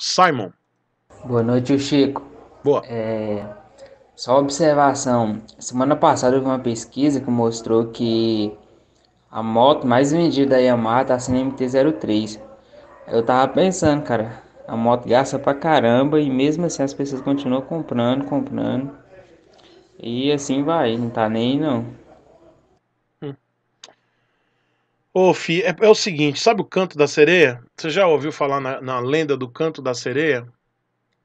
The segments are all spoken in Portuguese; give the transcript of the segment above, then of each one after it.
Simon. Boa noite, Chico. Boa. É, só uma observação. Semana passada eu vi uma pesquisa que mostrou que a moto mais vendida da Yamaha tá sendo MT-03. Eu tava pensando, cara, a moto gasta pra caramba e mesmo assim as pessoas continuam comprando, comprando. E assim vai, não tá nem aí, não. Ô, Fi, é, é, o seguinte, sabe o canto da sereia? Você já ouviu falar na, na, lenda do canto da sereia?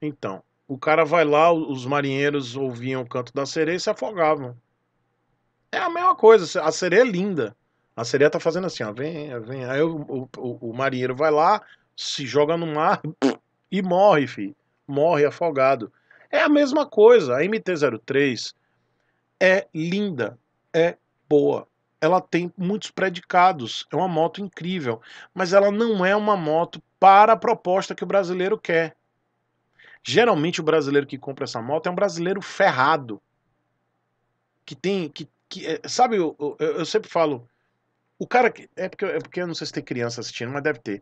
Então, o cara vai lá, os marinheiros ouviam o canto da sereia e se afogavam. É a mesma coisa, a sereia é linda. A sereia tá fazendo assim, ó, vem, vem. Aí o, o, o, o marinheiro vai lá, se joga no mar e morre, fi. Morre afogado. É a mesma coisa, a MT-03 é linda, é boa, ela tem muitos predicados, é uma moto incrível, mas ela não é uma moto para a proposta que o brasileiro quer. Geralmente o brasileiro que compra essa moto é um brasileiro ferrado, que tem, que, que eh, sabe, eu, eu, eu sempre falo, o cara que é porque é porque eu não sei se tem criança assistindo, mas deve ter.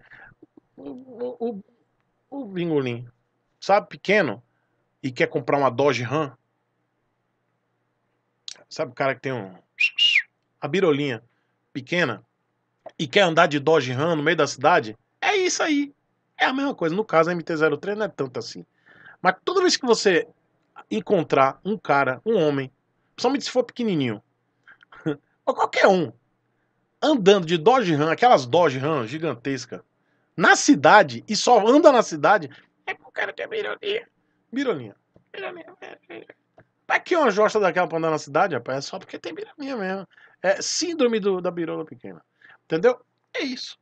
O, o, o bingolim, sabe, pequeno e quer comprar uma Dodge Ram, sabe o cara que tem um a birolinha pequena e quer andar de Dodge Ram no meio da cidade, é isso aí. É a mesma coisa. No caso, a MT-03 não é tanto assim. Mas toda vez que você encontrar um cara, um homem, principalmente se for pequenininho, ou qualquer um, andando de Dodge Ram, aquelas Dodge Ram gigantesca, na cidade, e só anda na cidade, é porque o cara tem birolinha. Birolinha. Birolinha. birolinha. Pra que uma josta daquela pra andar na cidade, rapaz? É só porque tem birolinha mesmo. É síndrome do, da birola pequena. Entendeu? É isso.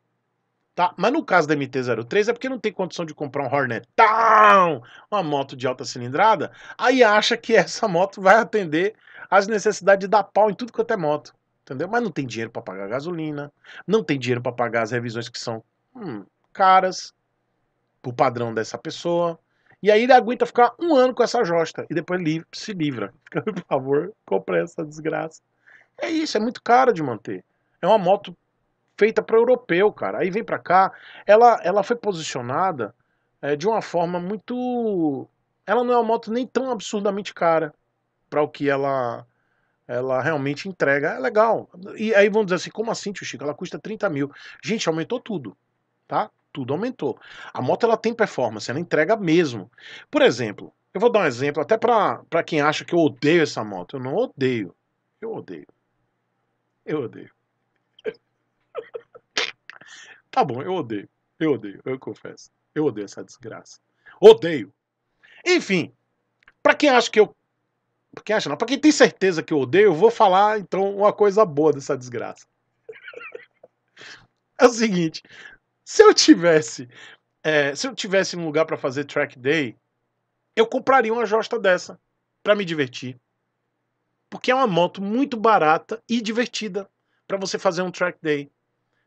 Tá? Mas no caso da MT-03 é porque não tem condição de comprar um Hornetão, uma moto de alta cilindrada, aí acha que essa moto vai atender às necessidades de dar pau em tudo quanto é moto, entendeu? Mas não tem dinheiro para pagar gasolina, não tem dinheiro para pagar as revisões que são hum, caras pro padrão dessa pessoa. E aí ele aguenta ficar um ano com essa josta e depois se livra. Por favor, compra essa desgraça. É isso, é muito cara de manter. É uma moto feita para europeu, cara. Aí vem para cá, ela, ela foi posicionada é, de uma forma muito. Ela não é uma moto nem tão absurdamente cara para o que ela ela realmente entrega. É legal. E aí vamos dizer assim, como assim, tio Chico? Ela custa 30 mil. Gente, aumentou tudo, tá? Tudo aumentou. A moto ela tem performance, ela entrega mesmo. Por exemplo, eu vou dar um exemplo até para quem acha que eu odeio essa moto. Eu não odeio. Eu odeio. Eu odeio. tá bom, eu odeio. Eu odeio, eu confesso. Eu odeio essa desgraça. Odeio. Enfim, para quem acha que eu. Pra quem acha não, pra quem tem certeza que eu odeio, eu vou falar então uma coisa boa dessa desgraça. é o seguinte: se eu tivesse. É, se eu tivesse um lugar para fazer track day, eu compraria uma josta dessa para me divertir. Porque é uma moto muito barata e divertida para você fazer um track day.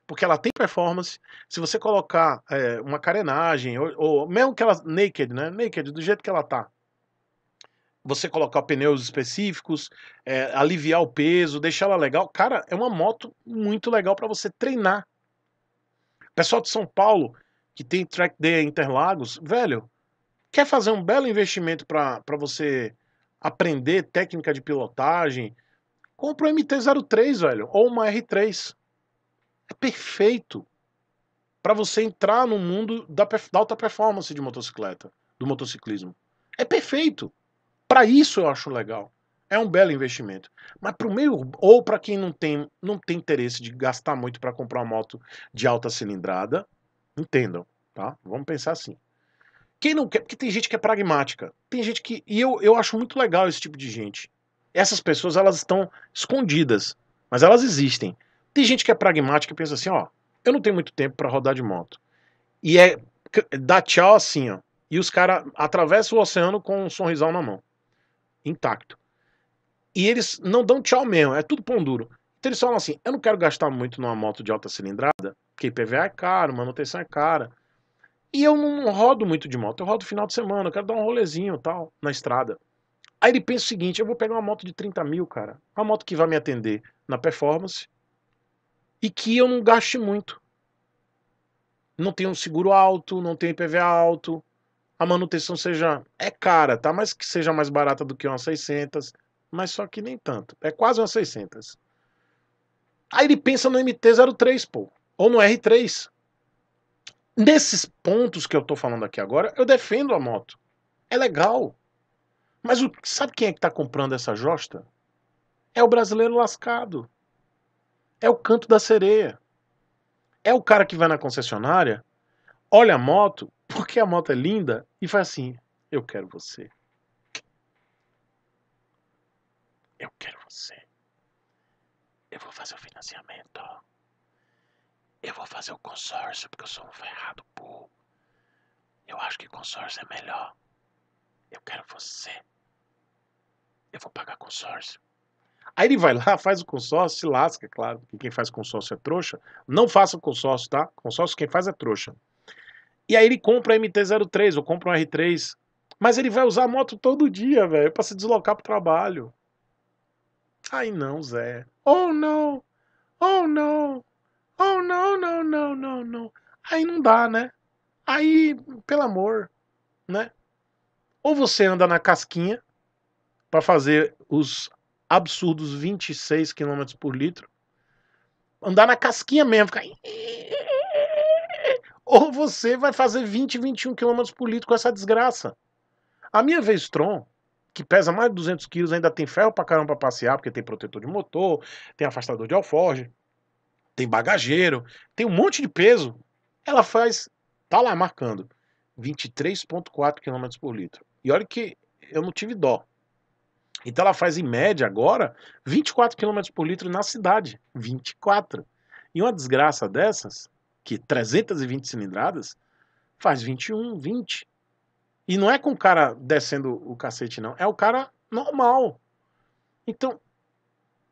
Porque ela tem performance. Se você colocar é, uma carenagem, ou, ou, mesmo que ela naked, né? Naked, do jeito que ela tá. Você colocar pneus específicos, é, aliviar o peso, deixar ela legal. Cara, é uma moto muito legal para você treinar. Pessoal de São Paulo, que tem track day em Interlagos, velho, quer fazer um belo investimento para você aprender técnica de pilotagem, compra um MT-03, velho, ou uma R3. É perfeito para você entrar no mundo da, da alta performance de motocicleta, do motociclismo. É perfeito. Para isso eu acho legal. É um belo investimento. Mas para o meio ou para quem não tem não tem interesse de gastar muito para comprar uma moto de alta cilindrada, entendam, tá? Vamos pensar assim. Quem não quer, porque tem gente que é pragmática. Tem gente que. E eu, eu acho muito legal esse tipo de gente. Essas pessoas, elas estão escondidas, mas elas existem. Tem gente que é pragmática e pensa assim: ó, eu não tenho muito tempo para rodar de moto. E é. dá tchau assim, ó. E os caras atravessam o oceano com um sorrisão na mão, intacto. E eles não dão tchau mesmo, é tudo pão duro. Então eles falam assim: eu não quero gastar muito numa moto de alta cilindrada, porque IPVA é caro, manutenção é cara. E eu não rodo muito de moto, eu rodo final de semana, eu quero dar um rolezinho tal, na estrada. Aí ele pensa o seguinte: eu vou pegar uma moto de 30 mil, cara, uma moto que vai me atender na performance e que eu não gaste muito. Não tenho um seguro alto, não tenho IPVA alto, a manutenção seja. é cara, tá? Mas que seja mais barata do que uma 600, mas só que nem tanto. É quase uma 600. Aí ele pensa no MT-03, pô, ou no R3. Nesses pontos que eu tô falando aqui agora, eu defendo a moto. É legal. Mas o, sabe quem é que tá comprando essa josta? É o brasileiro lascado. É o canto da sereia. É o cara que vai na concessionária, olha a moto, porque a moto é linda, e faz assim: eu quero você. Eu quero você. Eu vou fazer o financiamento fazer o consórcio porque eu sou um ferrado burro. Eu acho que consórcio é melhor. Eu quero você. Eu vou pagar consórcio. Aí ele vai lá, faz o consórcio, se lasca, é claro, que quem faz consórcio é trouxa. Não faça consórcio, tá? Consórcio quem faz é trouxa. E aí ele compra a MT-03 ou compra um R3. Mas ele vai usar a moto todo dia, velho, para se deslocar pro trabalho. Ai não, Zé. Oh não! Oh não! Oh, não, não, não, não, não. Aí não dá, né? Aí, pelo amor, né? Ou você anda na casquinha para fazer os absurdos 26 km por litro, andar na casquinha mesmo, ficar... Ou você vai fazer 20, 21 km por litro com essa desgraça. A minha vez que pesa mais de 200 quilos, ainda tem ferro pra caramba pra passear, porque tem protetor de motor, tem afastador de alforge tem bagageiro, tem um monte de peso. Ela faz, tá lá marcando, 23,4 km por litro. E olha que eu não tive dó. Então ela faz em média agora 24 km por litro na cidade. 24. E uma desgraça dessas, que 320 cilindradas, faz 21, 20. E não é com o cara descendo o cacete, não. É o cara normal. Então,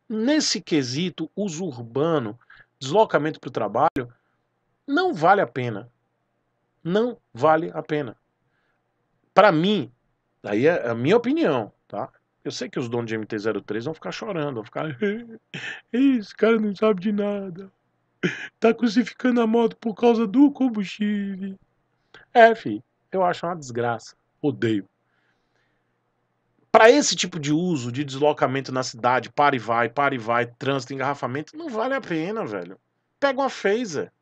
nesse quesito, uso urbano deslocamento para o trabalho, não vale a pena. Não vale a pena. Para mim, aí é a minha opinião, tá? Eu sei que os donos de MT-03 vão ficar chorando, vão ficar. Esse cara não sabe de nada. Tá crucificando a moto por causa do combustível. É, filho, eu acho uma desgraça. Odeio para esse tipo de uso, de deslocamento na cidade, para e vai, para e vai, trânsito, engarrafamento, não vale a pena, velho. Pega uma phaser.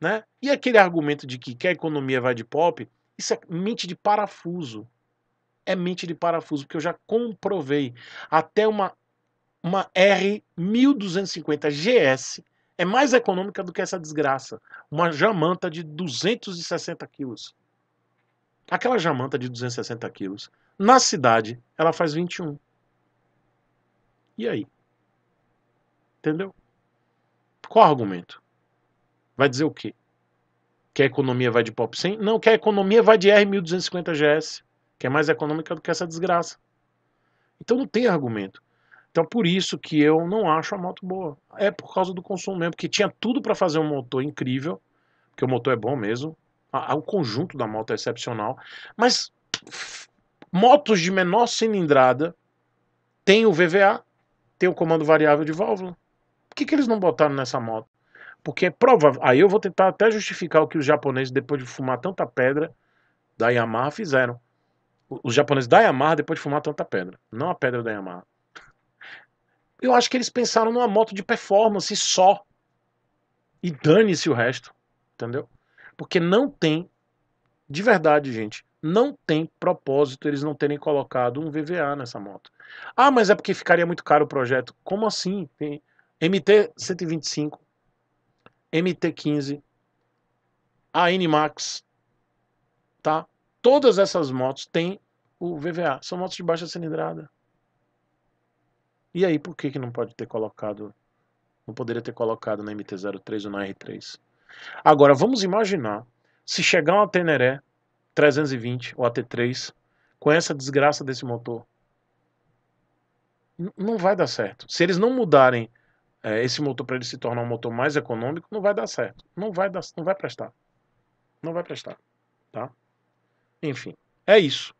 Né? E aquele argumento de que, que a economia vai de pop, isso é mente de parafuso. É mente de parafuso, porque eu já comprovei. Até uma, uma R1250 GS é mais econômica do que essa desgraça. Uma jamanta de 260 quilos. Aquela jamanta de 260 quilos na cidade, ela faz 21. E aí? Entendeu? Qual argumento? Vai dizer o quê? Que a economia vai de POP 100? Não, que a economia vai de R1250GS, que é mais econômica do que essa desgraça. Então não tem argumento. Então por isso que eu não acho a moto boa. É por causa do consumo mesmo, porque tinha tudo para fazer um motor incrível, porque o motor é bom mesmo, o conjunto da moto é excepcional, mas Motos de menor cilindrada tem o VVA, tem o comando variável de válvula. Por que, que eles não botaram nessa moto? Porque é provável. Aí eu vou tentar até justificar o que os japoneses, depois de fumar tanta pedra da Yamaha, fizeram. Os japoneses da Yamaha, depois de fumar tanta pedra. Não a pedra da Yamaha. Eu acho que eles pensaram numa moto de performance só. E dane-se o resto. Entendeu? Porque não tem. De verdade, gente. Não tem propósito eles não terem colocado um VVA nessa moto. Ah, mas é porque ficaria muito caro o projeto. Como assim? Tem MT 125, MT 15, a N-Max, tá? Todas essas motos têm o VVA, são motos de baixa cilindrada. E aí, por que, que não pode ter colocado, não poderia ter colocado na MT-03 ou na R3? Agora, vamos imaginar se chegar uma Teneré 320 ou AT3 com essa desgraça desse motor. não vai dar certo. Se eles não mudarem é, esse motor para ele se tornar um motor mais econômico, não vai dar certo. Não vai, dar, não vai prestar. Não vai prestar. Tá? Enfim, é isso.